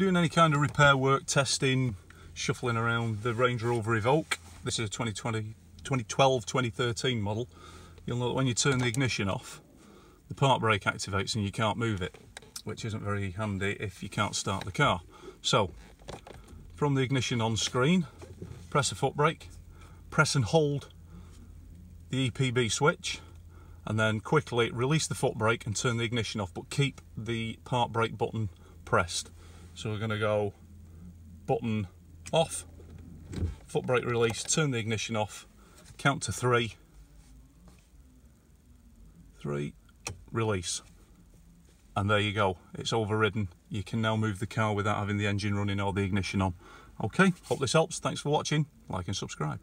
you're doing any kind of repair work, testing, shuffling around the Range Rover Evoque, this is a 2012-2013 model, you'll know that when you turn the ignition off, the park brake activates and you can't move it, which isn't very handy if you can't start the car. So, from the ignition on screen, press the foot brake, press and hold the EPB switch, and then quickly release the foot brake and turn the ignition off, but keep the park brake button pressed. So we're gonna go button off, foot brake release, turn the ignition off, count to three, three, release. And there you go, it's overridden. You can now move the car without having the engine running or the ignition on. Okay, hope this helps. Thanks for watching. Like and subscribe.